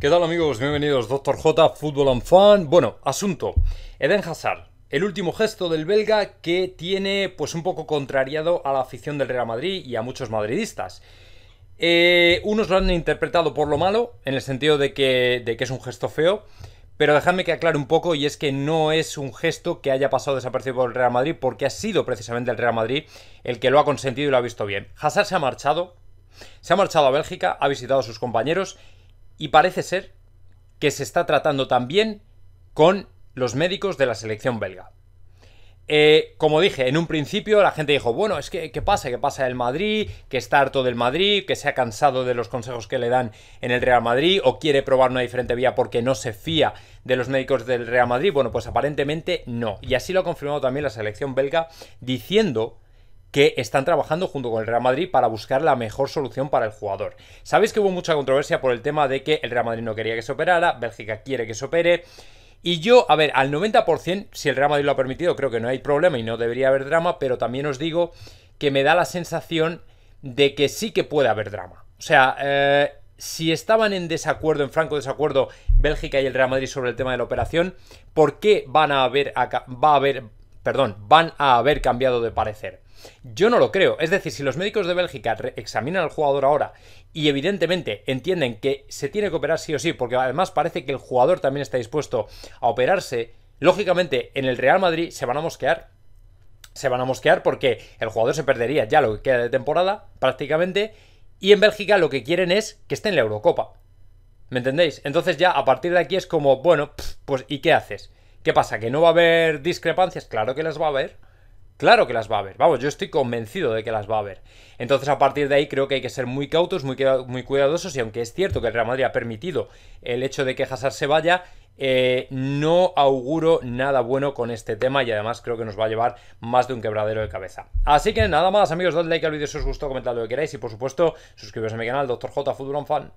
¿Qué tal amigos? Bienvenidos, Doctor J, Fútbol and Fan. Bueno, asunto. Eden Hazard, el último gesto del belga que tiene pues un poco contrariado a la afición del Real Madrid y a muchos madridistas. Eh, unos lo han interpretado por lo malo, en el sentido de que, de que es un gesto feo, pero dejadme que aclare un poco y es que no es un gesto que haya pasado desapercibido por el Real Madrid porque ha sido precisamente el Real Madrid el que lo ha consentido y lo ha visto bien. Hazard se ha marchado, se ha marchado a Bélgica, ha visitado a sus compañeros y parece ser que se está tratando también con los médicos de la selección belga. Eh, como dije, en un principio la gente dijo, bueno, es que ¿qué pasa? ¿Qué pasa el Madrid? Que está harto del Madrid, que se ha cansado de los consejos que le dan en el Real Madrid o quiere probar una diferente vía porque no se fía de los médicos del Real Madrid. Bueno, pues aparentemente no. Y así lo ha confirmado también la selección belga diciendo que están trabajando junto con el Real Madrid para buscar la mejor solución para el jugador. Sabéis que hubo mucha controversia por el tema de que el Real Madrid no quería que se operara, Bélgica quiere que se opere. Y yo, a ver, al 90%, si el Real Madrid lo ha permitido, creo que no hay problema y no debería haber drama, pero también os digo que me da la sensación de que sí que puede haber drama. O sea, eh, si estaban en desacuerdo, en franco desacuerdo, Bélgica y el Real Madrid sobre el tema de la operación, ¿por qué van a va a haber, perdón, van a haber cambiado de parecer? Yo no lo creo. Es decir, si los médicos de Bélgica examinan al jugador ahora y evidentemente entienden que se tiene que operar sí o sí, porque además parece que el jugador también está dispuesto a operarse, lógicamente en el Real Madrid se van a mosquear se van a mosquear porque el jugador se perdería ya lo que queda de temporada, prácticamente. Y en Bélgica lo que quieren es que esté en la Eurocopa. ¿Me entendéis? Entonces ya a partir de aquí es como, bueno, pues ¿y qué haces? ¿Qué pasa? ¿Que no va a haber discrepancias? Claro que las va a haber. Claro que las va a haber, vamos, yo estoy convencido de que las va a haber. Entonces a partir de ahí creo que hay que ser muy cautos, muy, cuidadosos y aunque es cierto que el Real Madrid ha permitido el hecho de que Hazard se vaya, eh, no auguro nada bueno con este tema y además creo que nos va a llevar más de un quebradero de cabeza. Así que nada más amigos, dadle like al vídeo si os gustó, comentad lo que queráis y por supuesto suscribiros a mi canal, Dr. J Futuro Fan.